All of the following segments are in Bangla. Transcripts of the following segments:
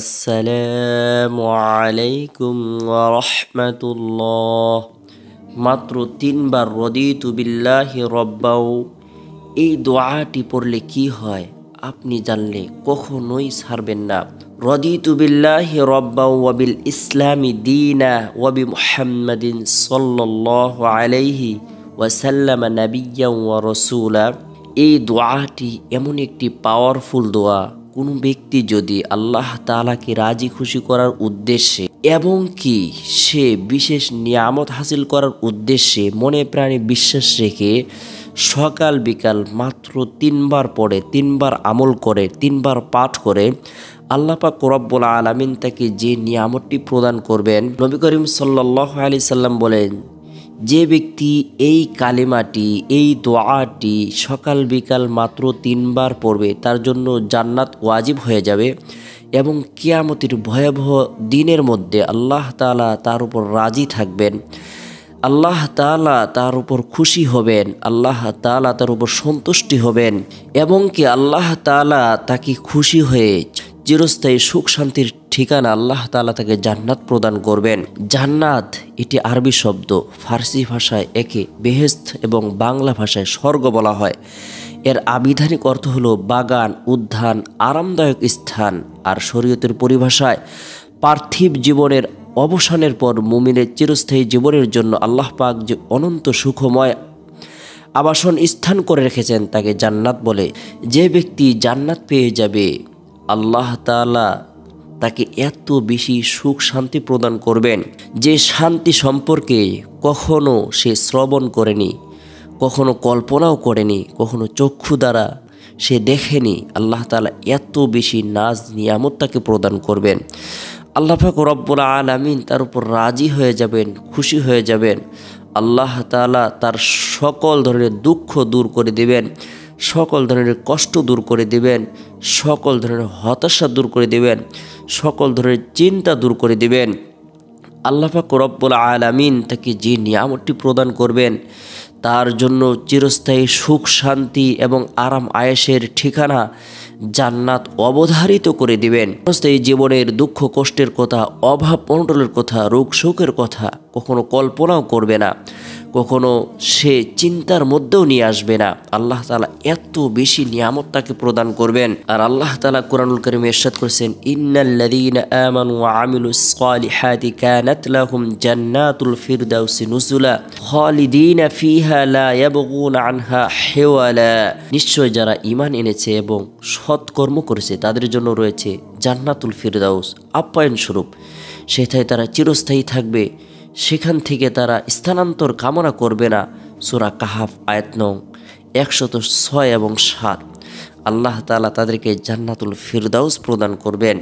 আসসালামু আলাইকুম রহমতুল্লাহ মাত্র তিনবার রদি তুবিল্লাহি রব্বাও এই দোয়াটি পড়লে কি হয় আপনি জানলে কখনোই ছাড়বেন না রদি তুবিল্লাহি রব্বাও ওয়াবিল ইসলামী দিনা ওয়াবি মুহাম্মাদিন সাল্লাহ আলাইহি ওয়াসাল্লাম নাবিয়া ওয়া রসুলা এই দোয়াটি এমন একটি পাওয়ারফুল দোয়া কোনো ব্যক্তি যদি আল্লাহ তালাকে রাজি খুশি করার উদ্দেশ্যে এবং কি সে বিশেষ নিয়ামত হাসিল করার উদ্দেশ্যে মনে প্রাণে বিশ্বাস রেখে সকাল বিকাল মাত্র তিনবার পড়ে তিনবার আমল করে তিনবার পাঠ করে আল্লাপা কোরব্বুল আলমিন তাকে যে নিয়ামতটি প্রদান করবেন নবী করিম সাল্লাহ আলি সাল্লাম বলেন যে ব্যক্তি এই কালেমাটি এই দোয়াটি সকাল বিকাল মাত্র তিনবার পড়বে তার জন্য জান্নাত ওয়াজিব হয়ে যাবে এবং কিয়ামতির ভয়াবহ দিনের মধ্যে আল্লাহ তালা তার উপর রাজি থাকবেন আল্লাহ তালা তার উপর খুশি হবেন আল্লাহ তালা তার উপর সন্তুষ্টি হবেন এবং কি আল্লাহ তালা তাকে খুশি হয়ে চিরস্থায়ী সুখ শান্তির ঠিকানা আল্লাহ তালা তাকে জান্নাত প্রদান করবেন জান্নাত এটি আরবি শব্দ ফার্সি ভাষায় একে বেহেস্ত এবং বাংলা ভাষায় স্বর্গ বলা হয় এর আবিধানিক অর্থ হলো বাগান উদ্যান আরামদায়ক স্থান আর শরীয়তের পরিভাষায় পার্থিব জীবনের অবসানের পর মুমিনের চিরস্থায়ী জীবনের জন্য আল্লাহ পাক যে অনন্ত সুখময় আবাসন স্থান করে রেখেছেন তাকে জান্নাত বলে যে ব্যক্তি জান্নাত পেয়ে যাবে আল্লাহ তালা তাকে এত বেশি সুখ শান্তি প্রদান করবেন যে শান্তি সম্পর্কে কখনো সে শ্রবণ করেনি কখনো কল্পনাও করেনি কখনো চক্ষু দ্বারা সে দেখেনি আল্লাহ তালা এত বেশি নাজ নিয়ামত তাকে প্রদান করবেন আল্লাহাক রব্বুল আমিন তার উপর রাজি হয়ে যাবেন খুশি হয়ে যাবেন আল্লাহ তালা তার সকল ধরনের দুঃখ দূর করে দেবেন সকল ধরনের কষ্ট দূর করে দেবেন সকল ধরনের হতাশা দূর করে দেবেন সকল ধরনের চিন্তা দূর করে দেবেন আল্লাহাক রব্বুল আলামিন তাকে যে নিয়ামতটি প্রদান করবেন তার জন্য চিরস্থায়ী সুখ শান্তি এবং আরাম আয়েসের ঠিকানা জান্নাত অবধারিত করে দিবেন চিরস্থায়ী জীবনের দুঃখ কষ্টের কথা অভাব অনটনের কথা রোগ শোকের কথা কখনো কল্পনাও করবে না কখনো সে চিন্তার মধ্যেও নিয়ে আসবে না আল্লাহ তালা এত বেশি নিয়ামত তাকে প্রদান করবেন আর আল্লাহ তালা কোরআনুল করিম এরশাদ করেছেন ইন্নাল্লাযীনা আমানু ওয়া আমিলুস সালিহাতি লাহুম জান্নাতুল ফিরদাউসি নুজুলা খালিদিনা ফিহা লা ইয়াবগুনা আনহা হিওয়ালা নিশ্চয় যারা ইমান এনেছে এবং সৎকর্ম করেছে তাদের জন্য রয়েছে জান্নাতুল ফিরদাউস আপ্যায়ন স্বরূপ সেথায় তারা চিরস্থায়ী থাকবে সেখান থেকে তারা স্থানান্তর কামনা করবে না সুরা কাহাফ আয়াত নং একশত ছয় এবং সাত আল্লাহ তালা তাদেরকে জান্নাতুল ফিরদাউস প্রদান করবেন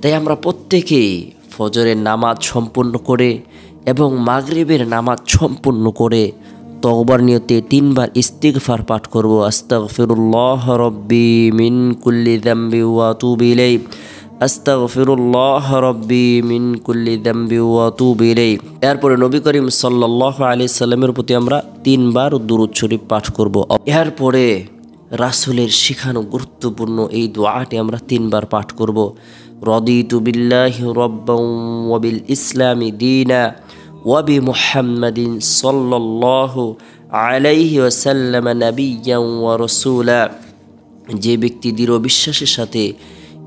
তাই আমরা প্রত্যেকেই ফজরের নামাজ সম্পূর্ণ করে এবং মাগরীবের নামাজ সম্পূর্ণ করে তকবার নিয়তে তিনবার ইস্তিকফার পাঠ করব ফিরুল্লাহ রব্বি মিনকুল্লি দাম্বি ওয়া আস্তাগফিরুল্লাহ রব্বি মিন কুল্লি দাম্বি ওয়াতুব ইলাই এরপরে নবী করিম সাল্লাল্লাহু আলাইহি সাল্লামের প্রতি আমরা তিনবার দুরুদ শরীফ পাঠ করব এরপরে রাসুলের শিখানো গুরুত্বপূর্ণ এই দোয়াটি আমরা তিনবার পাঠ করব রদিতু বিল্লাহি ওয়া বিল ইসলামি দীনা ওয়াবি মুহাম্মাদিন সাল্লাল্লাহু আলাইহি ওয়াসাল্লাম নাবিয়্যান ওয়া রাসূলা যে ব্যক্তি দৃঢ় বিশ্বাসের সাথে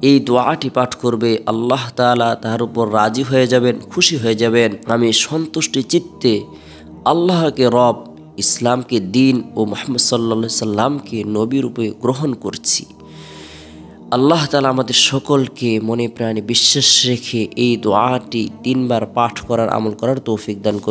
এই দোয়াটি পাঠ করবে আল্লাহ তালা তাহার উপর রাজি হয়ে যাবেন খুশি হয়ে যাবেন আমি সন্তুষ্টি চিত্তে আল্লাহকে রব ইসলামকে দিন ও মোহাম্মদ সাল্লা সাল্লামকে নবীরূপে গ্রহণ করছি আল্লাহ তালা আমাদের সকলকে মনে প্রাণে বিশ্বাস রেখে এই দোয়াটি তিনবার পাঠ করার আমল করার তৌফিক দান করুন